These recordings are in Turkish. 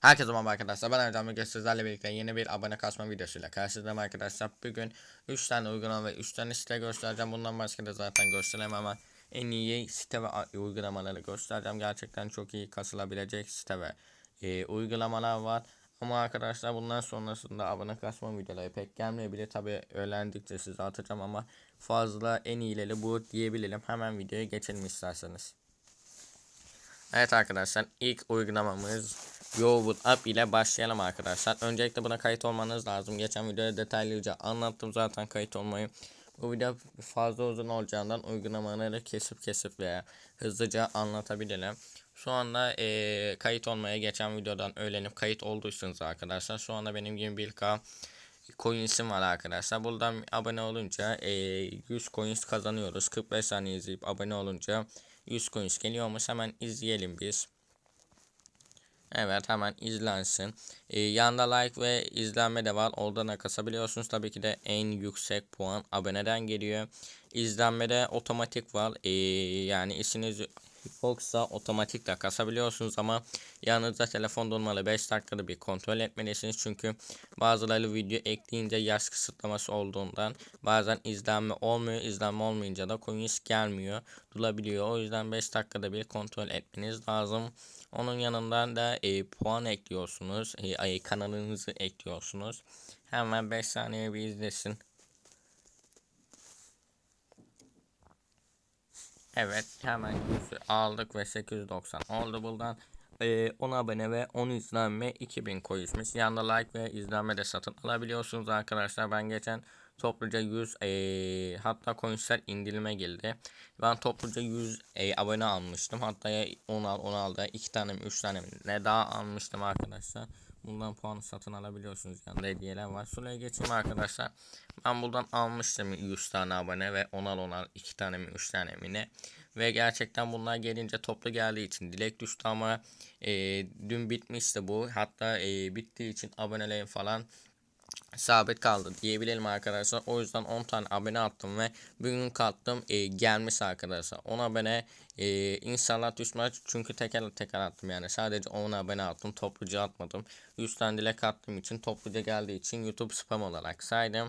Herkese merhaba arkadaşlar ben Erdem Bilge sizlerle birlikte yeni bir abone kasma videosuyla karşınızdayım arkadaşlar Bugün 3 tane uygulama ve 3 tane site göstereceğim bundan başka da zaten gösteremem ama En iyi site ve uygulamaları göstereceğim gerçekten çok iyi kasılabilecek site ve e, uygulamalar var ama arkadaşlar bundan sonrasında abone kasma videoları pek gelmeyebilir. Tabi öğrendikçe size atacağım ama fazla en iyileri bu diyebilirim. Hemen videoya geçelim isterseniz. Evet arkadaşlar ilk uygulamamız Yowood App ile başlayalım arkadaşlar. Öncelikle buna kayıt olmanız lazım. Geçen videoda detaylıca anlattım zaten kayıt olmayı. Bu video fazla uzun olacağından uygulamaları kesip kesip veya hızlıca anlatabilirim. Şu anda e, kayıt olmaya geçen videodan öğrenip kayıt olduysanız arkadaşlar. Şu anda benim 21k coin isim var arkadaşlar. Buradan abone olunca e, 100 coins kazanıyoruz. 45 saniye izleyip abone olunca 100 coins geliyormuş. Hemen izleyelim biz. Evet hemen izlensin. Ee, yanda like ve izlenme de var. Oradan kasabiliyorsunuz. Tabii ki de en yüksek puan aboneden geliyor. İzlenmede otomatik var. Ee, yani işiniz yoksa otomatik de kasabiliyorsunuz ama yanınızda telefon olmalı 5 dakikada bir kontrol etmelisiniz. Çünkü bazıları video ekleyince yaş kısıtlaması olduğundan bazen izlenme olmuyor. izlenme olmayınca da coins gelmiyor. Durabiliyor. O yüzden 5 dakikada bir kontrol etmeniz lazım. Onun yanından da e, puan ekliyorsunuz. E, kanalınızı ekliyorsunuz. Hemen 5 saniye bir izlesin. Evet hemen aldık ve 890 oldu buradan. Ee, 10 abone ve 10 izlenme 2000 koyuşmuş. Yanında like ve izlenme de satın alabiliyorsunuz arkadaşlar. Ben geçen Topluca 100 e, hatta coinsler indirime geldi Ben topluca 100 e, abone almıştım. Hatta ya 16 16 2 tane mi 3 tane ne daha almıştım arkadaşlar. Bundan puanı satın alabiliyorsunuz. yani hediyeler var. Şuraya geçeyim arkadaşlar. Ben buradan almıştım 100 tane abone ve 10'ar 10'ar 2 tane mi 3 tane ne. Ve gerçekten bunlar gelince toplu geldiği için dilek düştü ama e, dün bitmişti bu. Hatta e, bittiği için abonelerin falan sabit kaldı diyebilelim arkadaşlar. O yüzden 10 tane abone attım ve bugün kattım e, gelmiş arkadaşlar. 10 abone e, inşallah düşmez çünkü teker teker attım yani sadece 10 abone attım topluca atmadım. 100 tane dilek attığım için topluca geldiği için YouTube spam olarak saydım.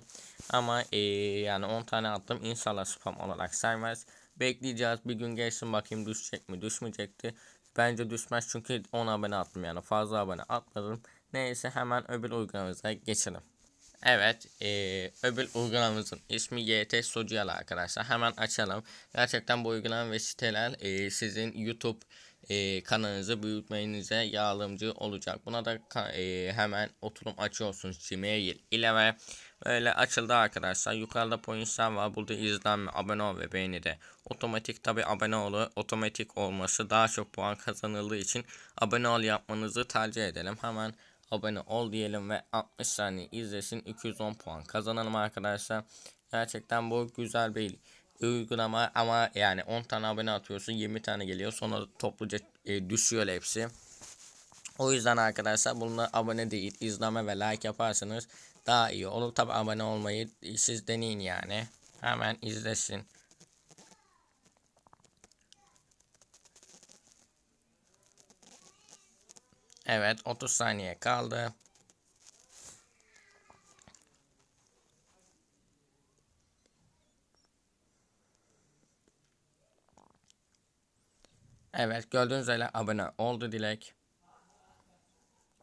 Ama e, yani 10 tane attım inşallah spam olarak saymaz. Bekleyeceğiz bir gün geçsin bakayım düşecek mi düşmeyecekti. Bence düşmez çünkü 10 abone attım yani fazla abone atmadım. Neyse hemen öbür uygulamamıza geçelim. Evet e, öbür uygulamamızın ismi YT Studio arkadaşlar hemen açalım. Gerçekten bu uygulama ve siteler e, sizin YouTube e, kanalınızı büyütmenize yardımcı olacak. Buna da e, hemen oturum açıyorsunuz Gmail ile ve böyle açıldı arkadaşlar. Yukarıda pointler var. Burada izlenme, abone ol ve beğeni de. Otomatik tabi abone olu otomatik olması daha çok puan kazanıldığı için abone ol yapmanızı tercih edelim. Hemen abone ol diyelim ve 60 saniye izlesin 210 puan kazanalım arkadaşlar. Gerçekten bu güzel bir uygulama ama yani 10 tane abone atıyorsun 20 tane geliyor sonra topluca e, düşüyor hepsi. O yüzden arkadaşlar bununla abone değil izleme ve like yaparsanız daha iyi olur. Tabi abone olmayı siz deneyin yani. Hemen izlesin. Evet 30 saniye kaldı. Evet gördüğünüz üzere abone oldu Dilek.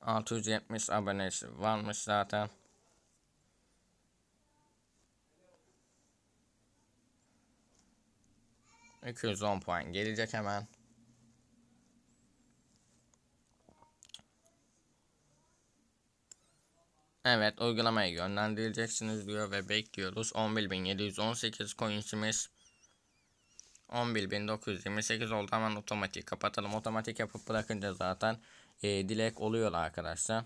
670 abonesi varmış zaten. İki yüz on puan gelecek hemen. Evet uygulamaya yönlendireceksiniz diyor ve bekliyoruz. 11.718 coinsimiz 11.928 oldu hemen otomatik kapatalım. Otomatik yapıp bırakınca zaten e, dilek oluyor arkadaşlar.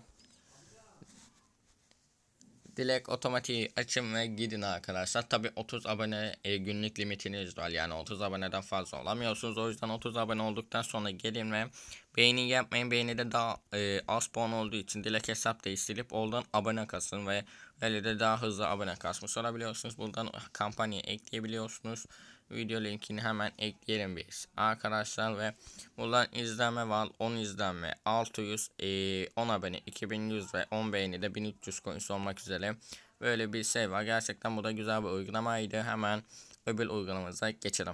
Direkt otomatiği açın ve gidin arkadaşlar. Tabi 30 abone e, günlük limitiniz var. Yani 30 aboneden fazla olamıyorsunuz. O yüzden 30 abone olduktan sonra gelin ve beğeni yapmayın. Beğeni de daha e, az puan olduğu için dilek hesap değiştirip oradan abone kasın ve öyle de daha hızlı abone kasmış olabiliyorsunuz. Buradan kampanya ekleyebiliyorsunuz video linkini hemen ekleyelim biz arkadaşlar ve buradan izleme var 10 izlenme 600 e, 10 abone 2100 ve 10 beğeni de 1300 coins olmak üzere böyle bir şey var gerçekten bu da güzel bir uygulamaydı hemen öbür uygulamamıza geçelim.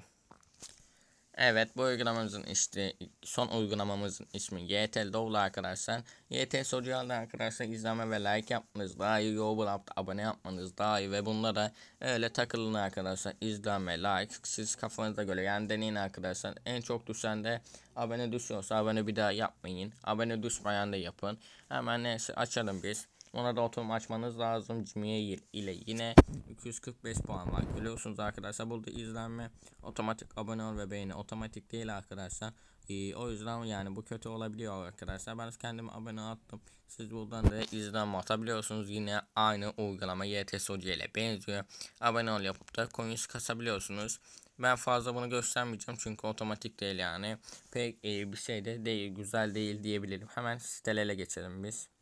Evet bu uygulamamızın işte son uygulamamızın ismi YTL Dovlu arkadaşlar. YTL Social arkadaşlar izleme ve like yapmanız daha iyi. Yobul abone yapmanız daha iyi ve bunlara öyle takılın arkadaşlar. İzleme, like siz kafanıza göre yani deneyin arkadaşlar. En çok düşen de abone düşüyorsa abone bir daha yapmayın. Abone düşmeyen de yapın. Hemen neyse açalım biz. Sonra da oturum açmanız lazım. Cimiye ile yine 245 puan var. Biliyorsunuz arkadaşlar burada izlenme otomatik abone ol ve beğeni otomatik değil arkadaşlar. Ee, o yüzden yani bu kötü olabiliyor arkadaşlar. Ben kendimi abone attım. Siz buradan da izlenme atabiliyorsunuz. Yine aynı uygulama YTS Hoca ile benziyor. Abone ol yapıp da coins kasabiliyorsunuz. Ben fazla bunu göstermeyeceğim çünkü otomatik değil yani. Pek e, bir şey de değil, güzel değil diyebilirim. Hemen sitelere geçelim biz.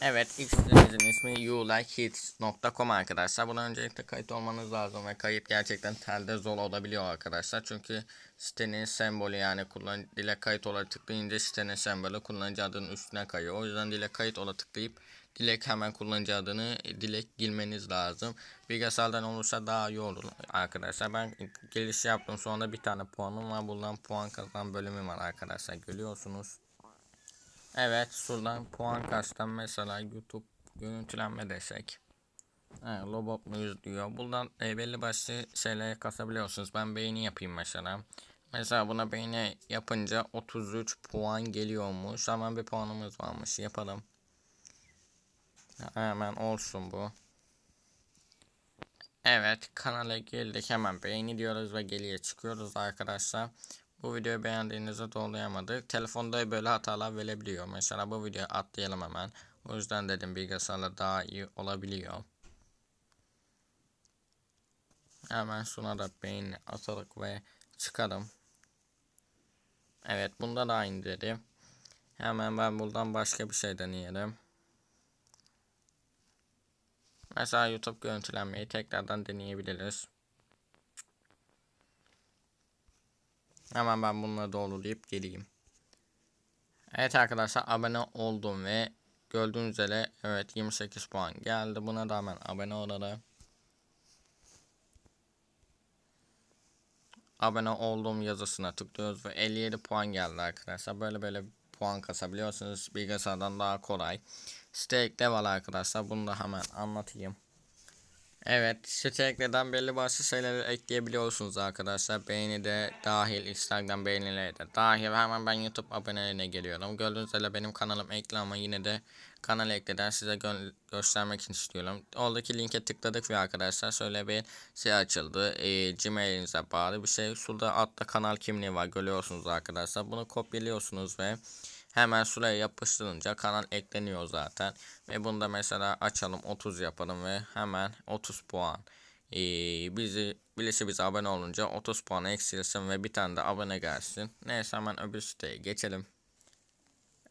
Evet ilk ismi youlikehits.com arkadaşlar. Buna öncelikle kayıt olmanız lazım ve kayıt gerçekten telde zor olabiliyor arkadaşlar. Çünkü sitenin sembolü yani kullan dile kayıt ola tıklayınca sitenin sembolü kullanıcı adının üstüne kayıyor. O yüzden dile kayıt ola tıklayıp dilek hemen kullanıcı adını e, dilek girmeniz lazım. Bilgisayardan olursa daha iyi olur arkadaşlar. Ben geliş yaptım sonra bir tane puanım var. Bundan puan kazan bölümü var arkadaşlar görüyorsunuz. Evet şuradan puan kastan mesela YouTube görüntülenme desek. He, Lobop News diyor. Buradan e, belli başlı şeylere kasabiliyorsunuz. Ben beğeni yapayım mesela. Mesela buna beğeni yapınca 33 puan geliyormuş. Hemen bir puanımız varmış. Yapalım. Hemen olsun bu. Evet kanala girdik hemen beğeni diyoruz ve geriye çıkıyoruz arkadaşlar. Bu videoyu beğendiğinizi doğrulayamadık. Telefonda böyle hatalar verebiliyor. Mesela bu videoyu atlayalım hemen. O yüzden dedim bilgisayarla daha iyi olabiliyor. Hemen şuna da beğeni atalık ve çıkalım. Evet bunda da aynı dedi. Hemen ben buradan başka bir şey deneyelim. Mesela YouTube görüntülenmeyi tekrardan deneyebiliriz. Hemen ben bunları doğrulayıp geleyim. Evet arkadaşlar abone oldum ve gördüğünüz üzere evet 28 puan geldi. Buna rağmen abone olalım abone olduğum yazısına tıklıyoruz ve 57 puan geldi arkadaşlar. Böyle böyle puan kasabiliyorsunuz. Bilgisayardan daha kolay. Stake level arkadaşlar. Bunu da hemen anlatayım. Evet, site belli başlı şeyleri ekleyebiliyorsunuz arkadaşlar. Beğeni de dahil, Instagram beğenileri de dahil. Hemen ben YouTube aboneliğine geliyorum. Gördüğünüz üzere benim kanalım ekli ama yine de kanal ekleden size gö göstermek istiyorum. Oradaki linke tıkladık ve arkadaşlar şöyle bir şey açıldı. E, Gmail'inize bağlı bir şey. Şurada altta kanal kimliği var görüyorsunuz arkadaşlar. Bunu kopyalıyorsunuz ve Hemen şuraya yapıştırınca kanal ekleniyor zaten. Ve bunu da mesela açalım 30 yapalım ve hemen 30 puan. Ee, bizi birisi bize abone olunca 30 puan eksilsin ve bir tane de abone gelsin. Neyse hemen öbür siteye geçelim.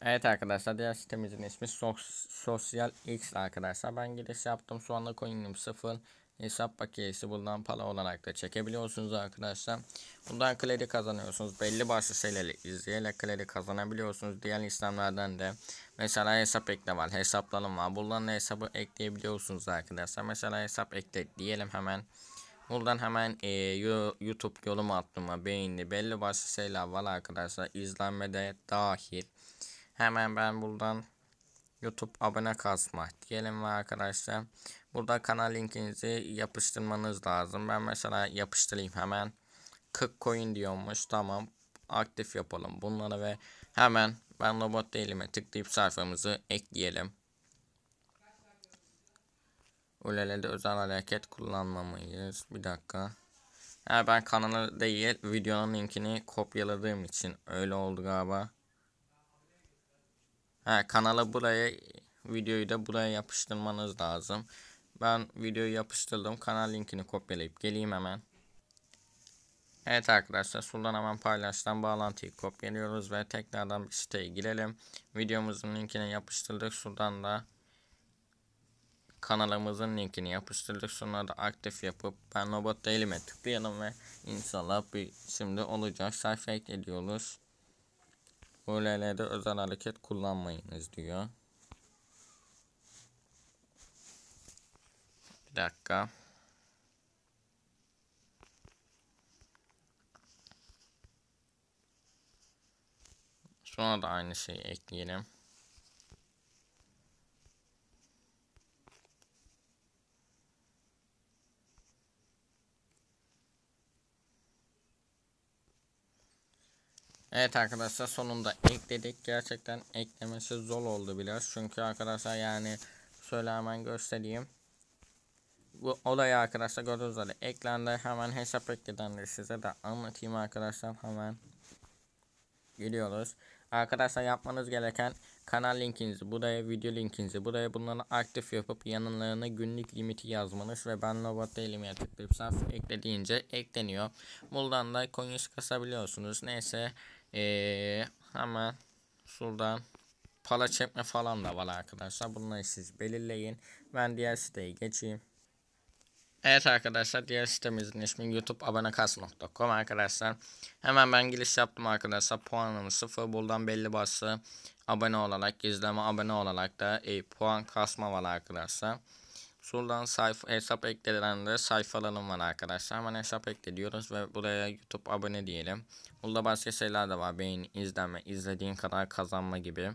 Evet arkadaşlar diğer sitemizin ismi Sosyal X arkadaşlar. Ben giriş yaptım. Şu anda coin'im 0 hesap bakiyesi bulunan para olarak da çekebiliyorsunuz arkadaşlar. Bundan kredi kazanıyorsunuz. Belli başlı şeyleri izleyerek kredi kazanabiliyorsunuz. Diğer işlemlerden de mesela hesap ekle var. Hesaplarım var. Buradan hesabı ekleyebiliyorsunuz arkadaşlar. Mesela hesap ekle diyelim hemen. Buradan hemen e, YouTube yolum attıma beğendi. Belli başlı şeyler var arkadaşlar. İzlenmede dahil. Hemen ben buradan YouTube abone kasma diyelim ve arkadaşlar Burada kanal linkinizi yapıştırmanız lazım. Ben mesela yapıştırayım hemen. 40 coin diyormuş. Tamam. Aktif yapalım bunları ve hemen ben robot değilime tıklayıp sayfamızı ekleyelim. Ulele'de özel hareket kullanmamayız. Bir dakika. Ha, ben kanalı değil videonun linkini kopyaladığım için öyle oldu galiba. Ha, kanala buraya videoyu da buraya yapıştırmanız lazım. Ben videoyu yapıştırdım. Kanal linkini kopyalayıp geleyim hemen. Evet arkadaşlar soldan hemen paylaştan bağlantıyı kopyalıyoruz ve tekrardan bir siteye girelim. Videomuzun linkini yapıştırdık. Şuradan da kanalımızın linkini yapıştırdık. Sonra da aktif yapıp ben robot değilime tıklayalım ve inşallah bir şimdi olacak sayfa ekliyoruz. Böylelerde özel hareket kullanmayınız diyor. Bir dakika. Sonra da aynı şeyi ekleyelim. Evet arkadaşlar sonunda ekledik. Gerçekten eklemesi zor oldu biraz. Çünkü arkadaşlar yani şöyle hemen göstereyim bu olayı arkadaşlar gördüğünüz üzere eklanda hemen hesap ekledenleri size de anlatayım arkadaşlar hemen geliyoruz. Arkadaşlar yapmanız gereken kanal linkinizi buraya video linkinizi buraya bunları aktif yapıp yanlarına günlük limiti yazmanız ve ben robot değilim'e tıklayıp saf eklediğince ekleniyor. Buradan da coins kasabiliyorsunuz. Neyse ee, hemen şuradan para çekme falan da var arkadaşlar. Bunları siz belirleyin. Ben diğer siteye geçeyim. Evet arkadaşlar diğer sitemizin ismi youtubeabonekas.com arkadaşlar. Hemen ben giriş yaptım arkadaşlar. Puanımı sıfır buradan belli başlı abone olarak izleme abone olarak da e, puan kasma var arkadaşlar. Şuradan sayfa, hesap eklenenlere sayfalarım var arkadaşlar. Hemen hesap ekle diyoruz ve buraya YouTube abone diyelim. Burada başka şeyler de var. Beğen, izleme, izlediğin kadar kazanma gibi.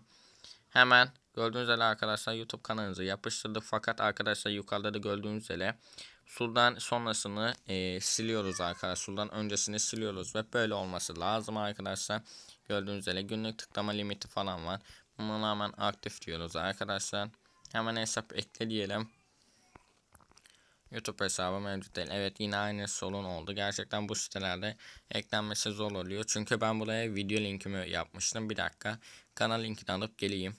Hemen gördüğünüz üzere arkadaşlar YouTube kanalınızı yapıştırdık. Fakat arkadaşlar yukarıda da gördüğünüz üzere Suldan sonrasını e, siliyoruz arkadaşlar. Suldan öncesini siliyoruz ve böyle olması lazım arkadaşlar. Gördüğünüz üzere günlük tıklama limiti falan var. Buna rağmen aktif diyoruz arkadaşlar. Hemen hesap ekle diyelim. YouTube hesabı mevcut değil. Evet yine aynı sorun oldu. Gerçekten bu sitelerde eklenmesi zor oluyor. Çünkü ben buraya video linkimi yapmıştım. Bir dakika. Kanal linkini alıp geleyim.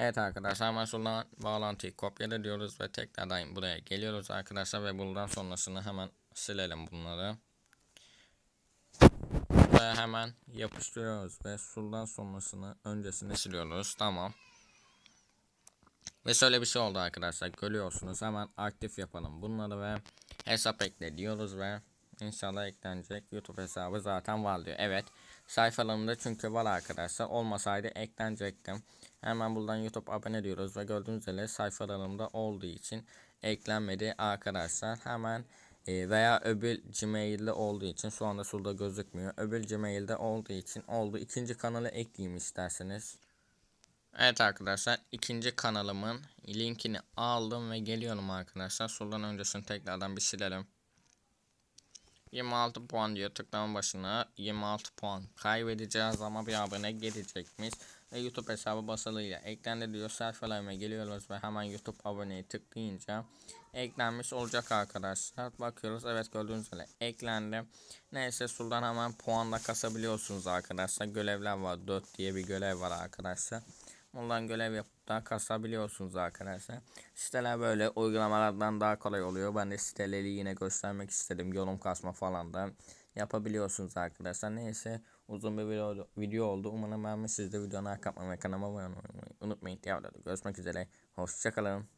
Evet arkadaşlar mesela bağlantıyı kopyala diyoruz ve tekrardan buraya geliyoruz arkadaşlar ve buradan sonrasını hemen silelim bunları. Ve hemen yapıştırıyoruz ve suldan sonrasını öncesini siliyoruz tamam. Ve şöyle bir şey oldu arkadaşlar görüyorsunuz hemen aktif yapalım bunları ve hesap ekle diyoruz ve İnşallah eklenecek. YouTube hesabı zaten var diyor. Evet. Sayfalarımda çünkü var arkadaşlar. Olmasaydı eklenecektim. Hemen buradan YouTube abone diyoruz ve gördüğünüz üzere sayfalarımda olduğu için eklenmedi arkadaşlar. Hemen e, veya öbür Gmail'de olduğu için şu anda solda gözükmüyor. Öbür Gmail'de olduğu için oldu. İkinci kanalı ekleyeyim isterseniz. Evet arkadaşlar ikinci kanalımın linkini aldım ve geliyorum arkadaşlar. Soldan öncesini tekrardan bir silelim. 26 puan diyor tıklama başına 26 puan kaybedeceğiz ama bir abone gidecekmiş. ve YouTube hesabı basılıyla eklendi diyor sayfalarına geliyoruz ve hemen YouTube aboneyi tıklayınca eklenmiş olacak arkadaşlar bakıyoruz evet gördüğünüz üzere eklendi neyse sultan hemen puanla kasabiliyorsunuz arkadaşlar görevler var 4 diye bir görev var arkadaşlar Ondan görev yapıp da kasabiliyorsunuz arkadaşlar. Siteler böyle uygulamalardan daha kolay oluyor. Ben de siteleri yine göstermek istedim. Yorum kasma falan da yapabiliyorsunuz arkadaşlar. Neyse uzun bir video, video oldu. Umarım beğenmişsinizdir. Videonu like atmayı kanalıma abone olmayı unutmayın. Diğer görüşmek üzere. Hoşçakalın.